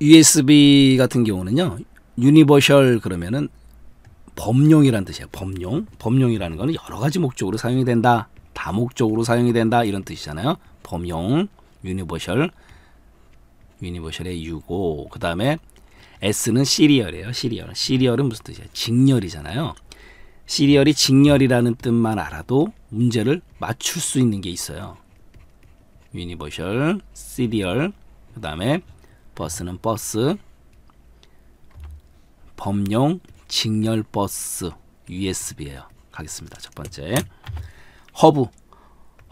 USB 같은 경우는요. 유니버셜 그러면은 범용이라는 뜻이에요. 범용. 범용이라는 거는 여러 가지 목적으로 사용이 된다. 다목적으로 사용이 된다. 이런 뜻이잖아요. 범용, 유니버셜, 유니버셜의 유고그 다음에 S는 시리얼이에요. 시리얼. 시리얼은 무슨 뜻이에요? 직렬이잖아요. 시리얼이 직렬이라는 뜻만 알아도 문제를 맞출 수 있는 게 있어요. 유니버셜, 시리얼, 그 다음에 버스는 버스 범용 직렬 버스 USB예요. 가겠습니다. 첫 번째 허브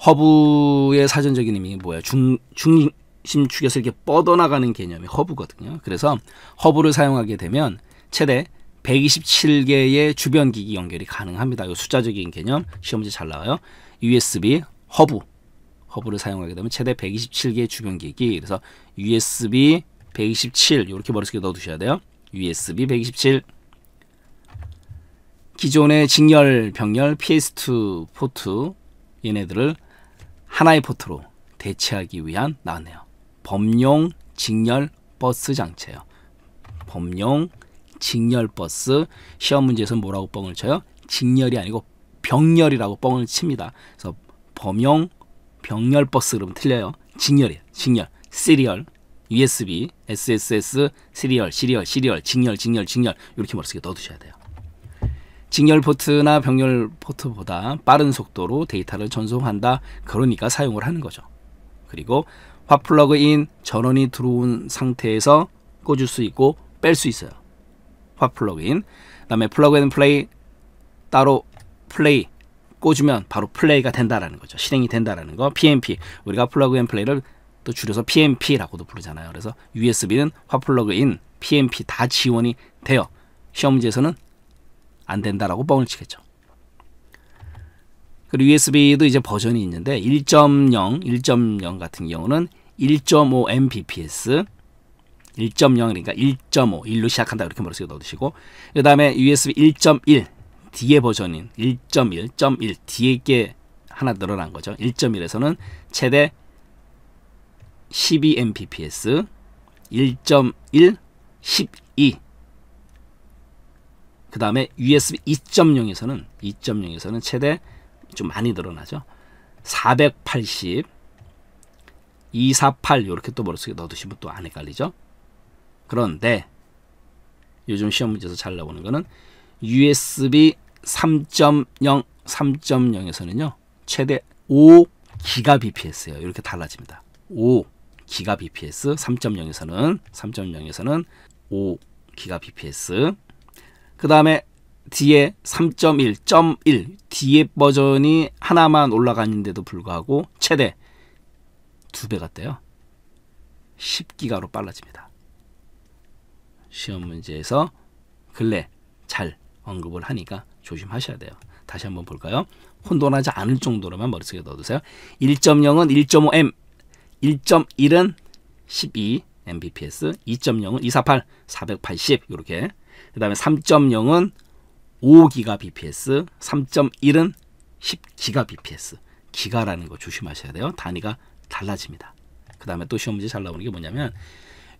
허브의 사전적인 의미 뭐야 중, 중심 축에서 이렇게 뻗어나가는 개념이 허브거든요. 그래서 허브를 사용하게 되면 최대 127개의 주변 기기 연결이 가능합니다. 이 숫자적인 개념 시험지 잘 나와요. USB 허브 허브를 사용하게 되면 최대 127개의 주변 기기 그래서 USB 127 이렇게 머릿속에 넣어두셔야 돼요. USB 127 기존의 직렬, 병렬, PS2 포트 얘네들을 하나의 포트로 대체하기 위한 나네요. 범용 직렬 버스 장치예요. 범용 직렬 버스 시험 문제에서 뭐라고 뻥을 쳐요? 직렬이 아니고 병렬이라고 뻥을 칩니다. 그래서 범용 병렬 버스 그러면 틀려요. 직렬이에요. 직렬. 시리얼. USB, SSS, 시리얼, 시리얼, 시리얼, 직렬, 직렬, 직렬 이렇게 머릿속에 넣어두셔야 돼요. 직렬 포트나 병렬 포트보다 빠른 속도로 데이터를 전송한다. 그러니까 사용을 하는 거죠. 그리고 화 플러그인 전원이 들어온 상태에서 꽂을 수 있고 뺄 수 있어요. 화 플러그인. 그다음에 플러그 앤 플레이 따로 플레이 꽂으면 바로 플레이가 된다라는 거죠. 실행이 된다라는 거. PMP 우리가 플러그 앤 플레이를 또 줄여서 PMP라고도 부르잖아요. 그래서 USB는 화플러그인 PMP 다 지원이 돼요. 시험 문제에서는 안 된다라고 뻥을 치겠죠. 그리고 USB도 이제 버전이 있는데 1.0, 1.0 같은 경우는 1.5 Mbps 1.0 그러니까 1.5 1로 시작한다 이렇게 머릿속에 넣어두시고 그 다음에 USB 1.1 뒤에 버전인 1.1.1 뒤에 게 하나 늘어난 거죠. 1.1에서는 최대 12Mbps 1.1 12. 그 다음에 USB 2.0에서는 2.0에서는 최대 좀 많이 늘어나죠. 480, 248 이렇게 또 머릿속에 넣어두시면 또안 헷갈리죠. 그런데 요즘 시험 문제에서 잘 나오는 거는 USB 3.0, 3.0에서는요. 최대 5기가 bps예요. 이렇게 달라집니다. 5 기가 bps 3.0에서는 3.0에서는 5 기가 bps 그 다음에 뒤에 3.1.1 뒤에 버전이 하나만 올라갔는데도 불구하고 최대 두 배가 돼요. 10기가로 빨라집니다. 시험 문제에서 근래 잘 언급을 하니까 조심하셔야 돼요. 다시 한번 볼까요? 혼돈하지 않을 정도로만 머릿속에 넣어두세요. 1.0은 1.5M 1.1은 12 Mbps, 2.0은 248, 480 이렇게. 그 다음에 3.0은 5GBps, 3.1은 10GBps. 기가라는 거 조심하셔야 돼요. 단위가 달라집니다. 그 다음에 또 시험 문제 잘 나오는 게 뭐냐면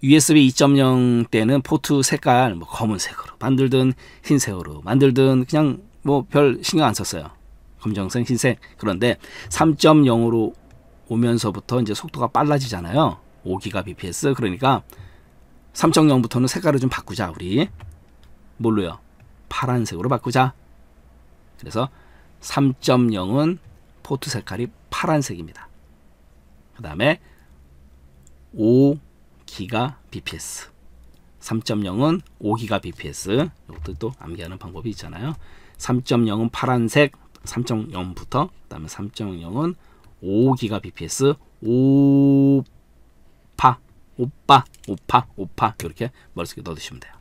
USB 2.0 때는 포트 색깔 뭐 검은색으로 만들든 흰색으로 만들든 그냥 뭐 별 신경 안 썼어요. 검정색, 흰색. 그런데 3.0으로 오면서부터 이제 속도가 빨라지잖아요. 5기가 bps 그러니까 3.0부터는 색깔을 좀 바꾸자 우리 뭘로요? 파란색으로 바꾸자. 그래서 3.0은 포트 색깔이 파란색입니다. 그 다음에 5기가 bps 3.0은 5기가 bps 이것도 또 암기하는 방법이 있잖아요. 3.0은 파란색 3.0부터 그 다음에 3.0은 5기가bps 오파 오빠 오파 오파 이렇게 머릿속에 넣어두시면 돼요.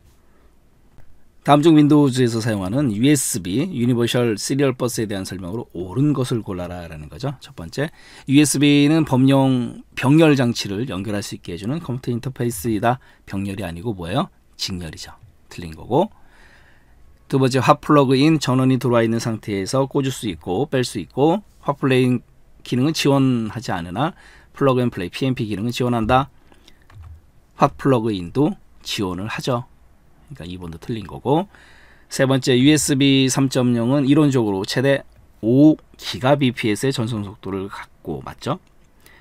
다음 중 윈도우즈에서 사용하는 USB 유니버셜 시리얼 버스에 대한 설명으로 옳은 것을 골라라라는 거죠. 첫 번째, USB는 범용 병렬 장치를 연결할 수 있게 해주는 컴퓨터 인터페이스이다. 병렬이 아니고 뭐예요? 직렬이죠. 틀린 거고. 두 번째, 화 플러그인 전원이 들어와 있는 상태에서 꽂을 수 있고 뺄 수 있고 화 플레인 기능은 지원하지 않으나 플러그 앤 플레이 PMP 기능은 지원한다. 핫 플러그인도 지원을 하죠. 그러니까 2번도 틀린 거고 세 번째 USB 3.0은 이론적으로 최대 5GBps의 전송 속도를 갖고 맞죠?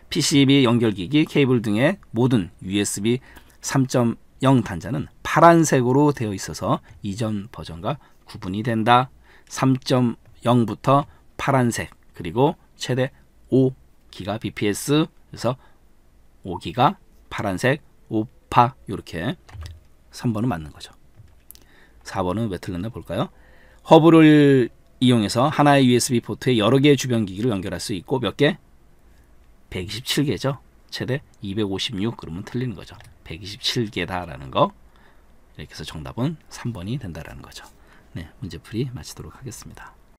PCB 연결기기, 케이블 등의 모든 USB 3.0 단자는 파란색으로 되어 있어서 이전 버전과 구분이 된다. 3.0부터 파란색 그리고 최대 5기가 bps 그래서 5기가 파란색 5파 이렇게 3번은 맞는 거죠. 4번은 왜 틀렸나 볼까요? 허브를 이용해서 하나의 USB 포트에 여러 개의 주변 기기를 연결할 수 있고 몇 개? 127개죠. 최대 256 그러면 틀리는 거죠. 127개다라는 거. 이렇게 해서 정답은 3번이 된다라는 거죠. 네, 문제풀이 마치도록 하겠습니다.